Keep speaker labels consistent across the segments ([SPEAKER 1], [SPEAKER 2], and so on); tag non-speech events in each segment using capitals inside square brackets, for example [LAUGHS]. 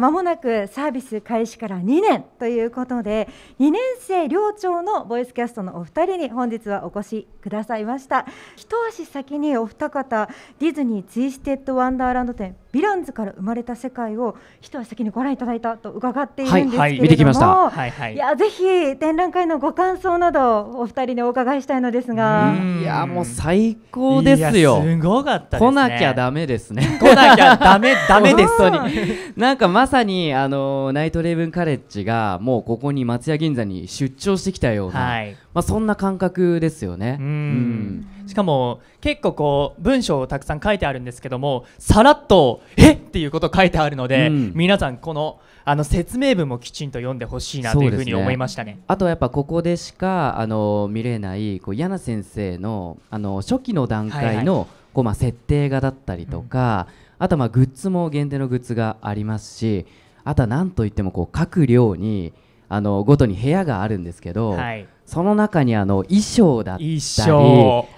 [SPEAKER 1] まもなくサービス開始から2年ということで2年生寮長のボイスキャストのお二人に本日はお越しくださいました一足先にお二方ディズニーツイステッドワンダーランド展ヴィランズから生まれた世界を一足先にご覧いただいたと伺っているんですけれども、はいはい、見てきました、はいはい、いやぜひ展覧会のご感想などお二人にお伺いしたいのですがいやもう最高ですよすごかった、ね、来なきゃダ
[SPEAKER 2] メですね来なきゃダメダメです本当になんかままさにあのナイトレイブンカレッジがもうここに松屋銀座に出張してきたような、はい、まあ、そんな感
[SPEAKER 3] 覚ですよね。う
[SPEAKER 2] ん、
[SPEAKER 3] しかも結構こう文章をたくさん書いてあるんですけどもさらっと「えっ!」っていうこと書いてあるので、うん、皆さんこのあの説明文もきちんと読んでほしいなというふうに思いましたね、ね、
[SPEAKER 2] あとはやっぱここでしかあの見れないこう柳先生のあの初期の段階の、こうまあ設定画だったりとか。あとまあグッズも限定のグッズがありますしあとはなんといってもこう各寮にあのごとに部屋があるんですけど、はい、その中にあの衣装だったり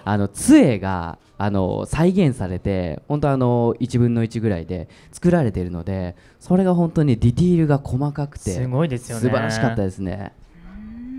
[SPEAKER 2] あの杖があの再現されて本当あの1分の1ぐらいで作られているのでそれが本当にディティールが細かくてすごいですよね素晴らしかったですね。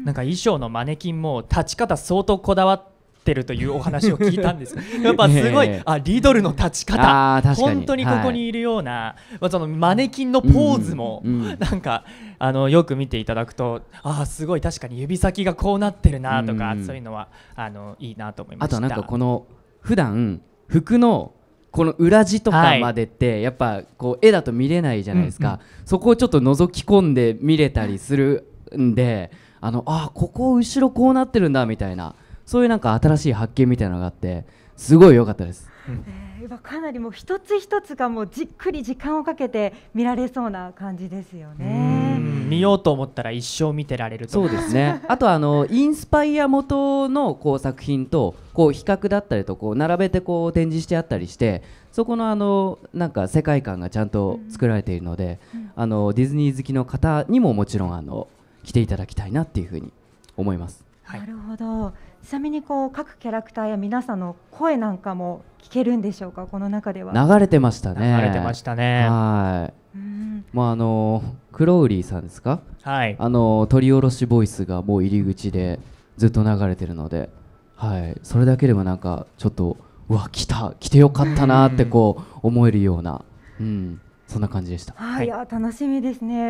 [SPEAKER 3] なんか衣装のマネキンも立ち方相当こだわってってるというお話を聞いたんです [LAUGHS] やっぱすごい、あリドルの立ち方本当にここにいるような、はい、そのマネキンのポーズも、うんうん、なんかあのよく見ていただくとあすごい確かに指先がこうなってるなとか、うん、そういうのはあのいいなと思いましたあとなんかこの普段服のこの
[SPEAKER 2] 裏地とかまでって、やっぱこう絵だと見れないじゃないですか、はいうんうん、そこをちょっと覗き込んで見れたりするんであのあここ後ろこうなってるんだみたいな。そういうなんか新しい発見みたいなのがあってすごい良かったです。う
[SPEAKER 1] んえー、かなりもう一つ一つがもうじっくり時間をかけて見られそうな感じですよね。
[SPEAKER 3] 見ようと思ったら一生見てられるとそうですね [LAUGHS] あとあのインスパイア元
[SPEAKER 2] のこう作品とこう比較だったりとこう並べてこう展示してあったりしてそこのあのなんか世界観がちゃんと作られているので、うん、あのディズニー好きの方にももちろんあの来ていただきたいなっていうふうに思います。
[SPEAKER 1] なるほどちなみにこう各キャラクターや皆さんの声なんかも聞けるんでしょうかこの中では流れ
[SPEAKER 2] てましたね流れてましたねはいまああのクロウリーさんですかはいあの取り下ろしボイスがもう入り口でずっと流れてるのではいそれだけでもなんかちょっとうわ来た来てよかったなってこう思えるようなうんそんな感じでした
[SPEAKER 1] はい、いや楽しみですね